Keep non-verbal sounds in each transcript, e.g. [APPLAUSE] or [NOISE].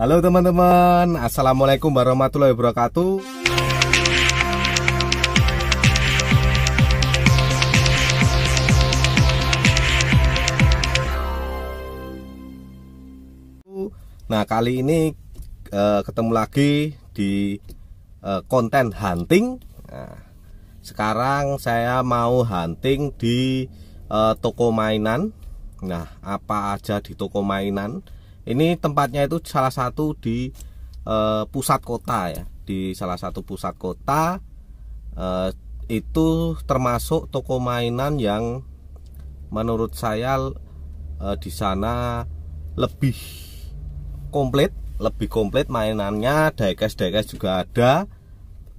Halo teman-teman, Assalamualaikum warahmatullahi wabarakatuh Nah kali ini uh, ketemu lagi di eh, konten hunting nah, Sekarang saya mau hunting di uh, toko mainan Nah apa aja di toko mainan ini tempatnya itu salah satu di e, pusat kota ya, di salah satu pusat kota e, itu termasuk toko mainan yang menurut saya e, di sana lebih komplit, lebih komplit mainannya, diecast-diecast juga ada.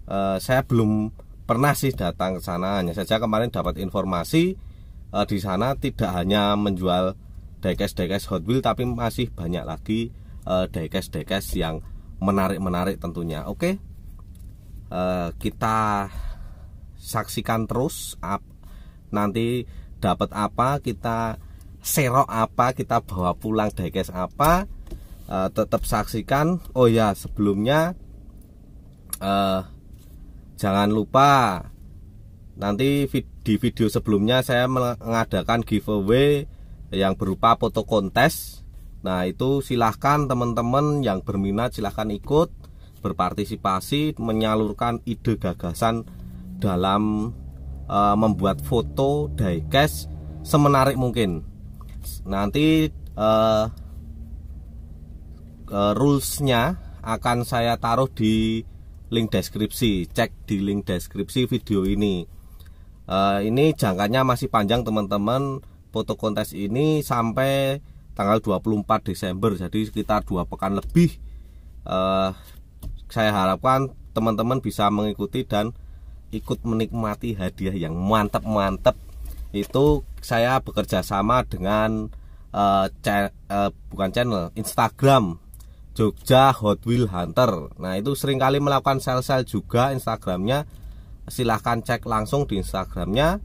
E, saya belum pernah sih datang ke sana, hanya saja kemarin dapat informasi e, di sana tidak hanya menjual diecast-diecast Hot Wheels tapi masih banyak lagi uh, eh, diecast-diecast yang menarik-menarik tentunya. Oke. Okay? Uh, eh, kita saksikan terus up, nanti dapat apa, kita serok apa, kita bawa pulang diecast apa. Uh, tetap saksikan. Oh ya, sebelumnya uh, jangan lupa nanti di video sebelumnya saya mengadakan giveaway yang berupa foto kontes. Nah, itu silahkan teman-teman yang berminat silahkan ikut berpartisipasi menyalurkan ide gagasan dalam e, membuat foto diecast semenarik mungkin. Nanti e, e, rulesnya akan saya taruh di link deskripsi. Cek di link deskripsi video ini. E, ini jangkanya masih panjang teman-teman foto kontes ini sampai tanggal 24 Desember jadi sekitar dua pekan lebih eh, saya harapkan teman-teman bisa mengikuti dan ikut menikmati hadiah yang mantep-mantep itu saya bekerja sama dengan uh, bukan channel Instagram Jogja Hot Wheel Hunter. Nah itu seringkali melakukan sel-sel juga Instagramnya. Silahkan cek langsung di Instagramnya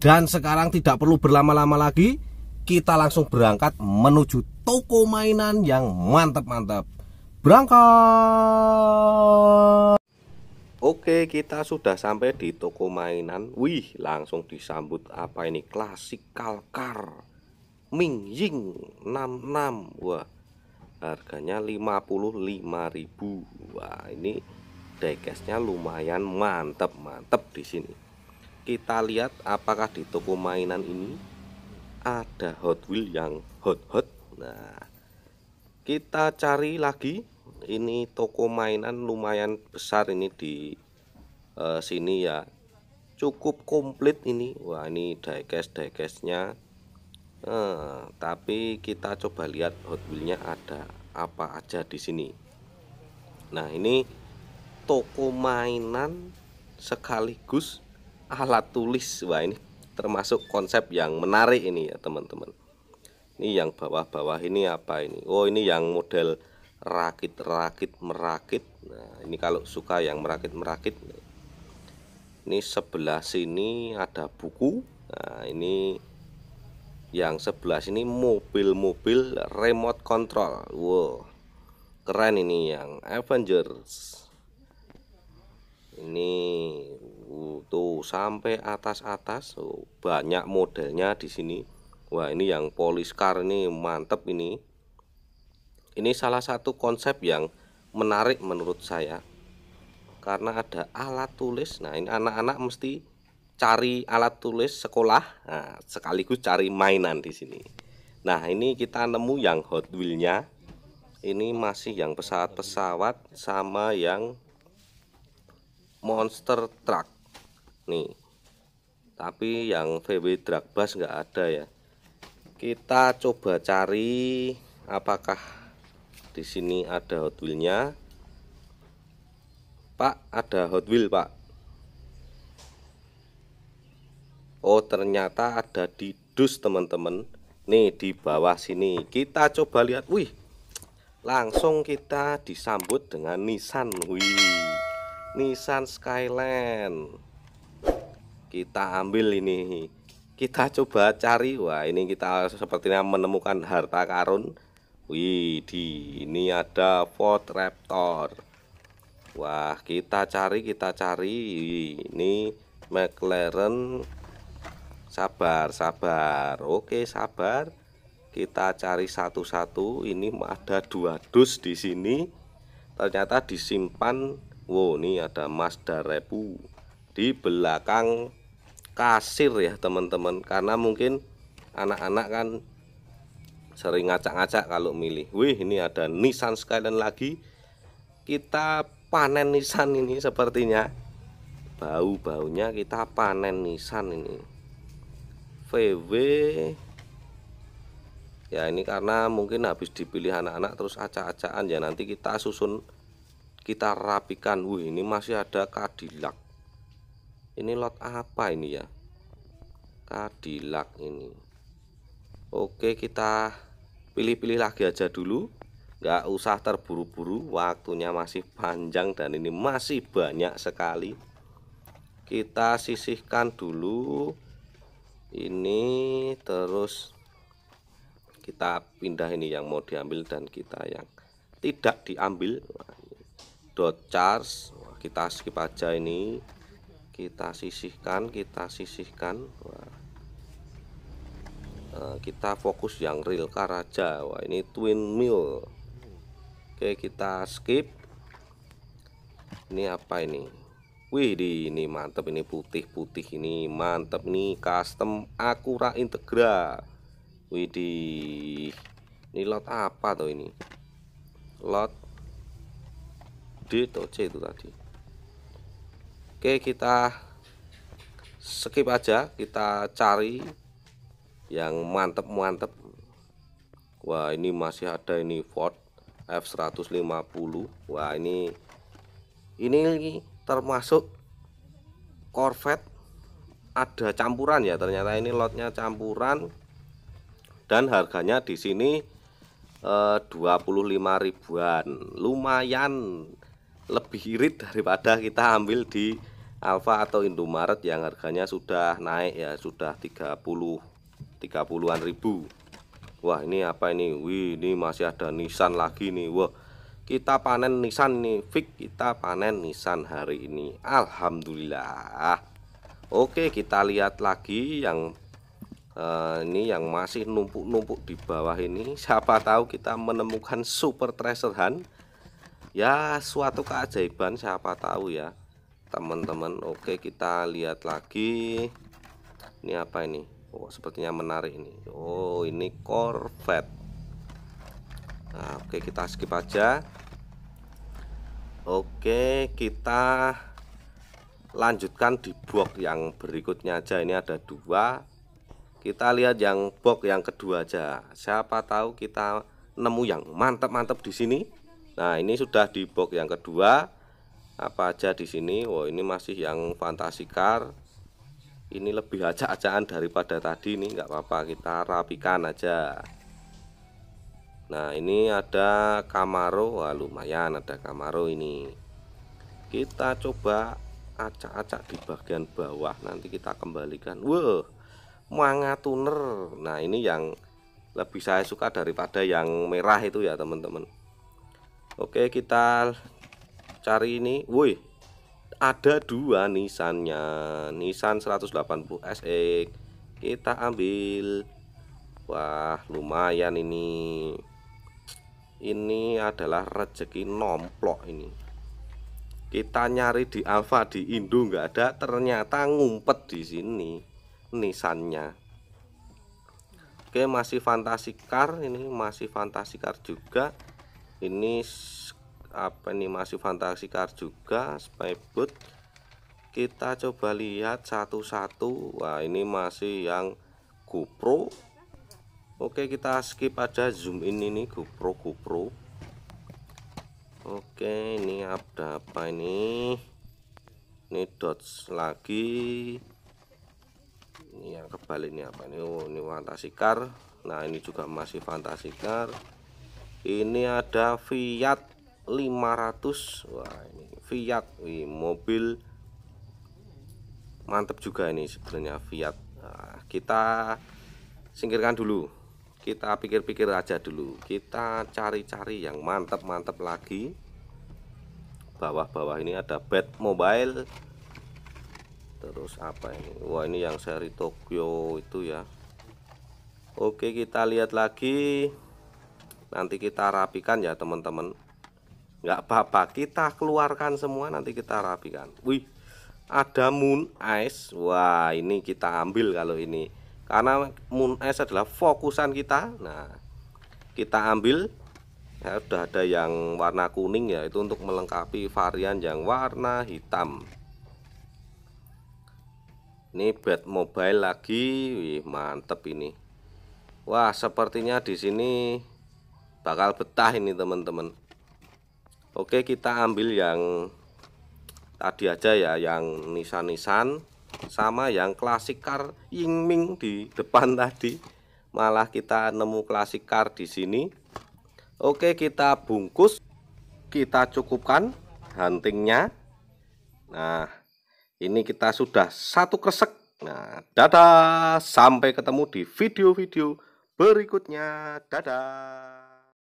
dan sekarang tidak perlu berlama-lama lagi, kita langsung berangkat menuju toko mainan yang mantap-mantap. Berangkat! Oke, kita sudah sampai di toko mainan. Wih, langsung disambut apa ini? Klasik kalkar Ming Ying 66. Wah, harganya 55.000. Wah, ini dekesnya lumayan mantep-mantep di sini kita lihat apakah di toko mainan ini ada Hot Wheel yang hot-hot. Nah, kita cari lagi. Ini toko mainan lumayan besar ini di uh, sini ya. Cukup komplit ini. Wah, ini diecast diecastnya. Uh, eh, tapi kita coba lihat Hot Wheelnya ada apa aja di sini. Nah, ini toko mainan sekaligus alat tulis wah ini termasuk konsep yang menarik ini ya teman-teman ini yang bawah-bawah ini apa ini oh ini yang model rakit-rakit merakit nah ini kalau suka yang merakit-merakit ini sebelah sini ada buku nah ini yang sebelah sini mobil-mobil remote control wow keren ini yang Avengers ini sampai atas-atas. Oh, banyak modelnya di sini. Wah, ini yang Poliskar ini mantep ini. Ini salah satu konsep yang menarik menurut saya. Karena ada alat tulis. Nah, ini anak-anak mesti cari alat tulis sekolah, nah, sekaligus cari mainan di sini. Nah, ini kita nemu yang Hot Wheelnya. Ini masih yang pesawat-pesawat sama yang monster truck nih tapi yang VW drag bus nggak ada ya kita coba cari apakah di sini ada Hot Wheelnya Pak ada Hot Wheel Pak Oh ternyata ada di dus teman-teman nih di bawah sini kita coba lihat wih langsung kita disambut dengan Nissan wih Nissan Skyline kita ambil ini kita coba cari wah ini kita sepertinya menemukan harta karun wih di ini ada Ford Raptor wah kita cari kita cari ini McLaren sabar sabar oke sabar kita cari satu-satu ini ada dua dus di sini ternyata disimpan wow ini ada Mazda Repu di belakang kasir ya teman-teman karena mungkin anak-anak kan sering ngacak-ngacak kalau milih wih ini ada Nissan Skyline lagi kita panen Nissan ini sepertinya bau-baunya kita panen Nissan ini VW ya ini karena mungkin habis dipilih anak-anak terus acak-acakan ya nanti kita susun kita rapikan wih ini masih ada Cadillac ini lot apa ini ya Cadillac ini Oke kita pilih-pilih lagi aja dulu nggak usah terburu-buru waktunya masih panjang dan ini masih banyak sekali kita sisihkan dulu ini terus kita pindah ini yang mau diambil dan kita yang tidak diambil dot charge kita skip aja ini kita sisihkan kita sisihkan Wah. Nah, kita fokus yang real karaja Wah, ini twin mill Oke kita skip ini apa ini Wih di ini mantep ini putih-putih ini mantep nih custom akura Integra Wih di ini lot apa tuh ini lot D atau C itu tadi Oke kita skip aja kita cari yang mantep-mantep Wah ini masih ada ini Ford F150 Wah ini ini termasuk Corvette ada campuran ya ternyata ini lotnya campuran dan harganya di sini eh, 25 ribuan lumayan lebih irit daripada kita ambil di Alfa atau Indomaret yang harganya sudah naik ya sudah 30 30-an ribu Wah ini apa ini Wih ini masih ada Nissan lagi nih Wah kita panen Nissan nih fix kita panen Nissan hari ini Alhamdulillah Oke kita lihat lagi yang eh, ini yang masih numpuk-numpuk di bawah ini siapa tahu kita menemukan super treasure hunt ya suatu keajaiban siapa tahu ya teman-teman oke kita lihat lagi ini apa ini oh sepertinya menarik ini oh ini Corvette nah, oke kita skip aja oke kita lanjutkan di box yang berikutnya aja ini ada dua kita lihat yang box yang kedua aja siapa tahu kita nemu yang mantap-mantap di sini Nah, ini sudah di box yang kedua. Apa aja di sini? wow ini masih yang car Ini lebih [LAUGHS] acak-acakan daripada tadi nih, nggak apa-apa kita rapikan aja. Nah, ini ada Camaro. Wah, lumayan ada Camaro ini. Kita coba acak-acak di bagian bawah nanti kita kembalikan. wow manga tuner. Nah, ini yang lebih saya suka daripada yang merah itu ya, teman-teman Oke kita cari ini woi ada dua nisannya Nissan 180 SX e. kita ambil wah lumayan ini ini adalah rezeki nomplok ini kita nyari di Alfa di Indo nggak ada ternyata ngumpet di sini nisannya Oke masih fantasi car ini masih fantasi car juga ini apa ini masih fantasi car juga boot kita coba lihat satu-satu wah ini masih yang GoPro oke kita skip aja zoom in ini GoPro GoPro oke ini ada apa ini ini dots lagi ini yang kebalik ini apa ini oh ini fantasi car nah ini juga masih fantasi car ini ada Fiat 500 wah ini Fiat ini mobil mantep juga ini sebenarnya Fiat nah, kita singkirkan dulu kita pikir-pikir aja dulu kita cari-cari yang mantep-mantep lagi bawah-bawah ini ada bed mobile terus apa ini wah ini yang seri Tokyo itu ya Oke kita lihat lagi nanti kita rapikan ya teman-teman nggak apa-apa kita keluarkan semua nanti kita rapikan wih ada moon ice wah ini kita ambil kalau ini karena moon ice adalah fokusan kita nah kita ambil ya, udah ada yang warna kuning ya itu untuk melengkapi varian yang warna hitam ini bed mobile lagi wih mantep ini wah sepertinya di sini bakal betah ini teman-teman Oke kita ambil yang tadi aja ya yang nisan-nisan sama yang klasik car Yingming di depan [LAUGHS] tadi malah kita nemu klasik car di sini Oke kita bungkus kita cukupkan huntingnya Nah ini kita sudah satu kresek Nah dadah sampai ketemu di video-video berikutnya dadah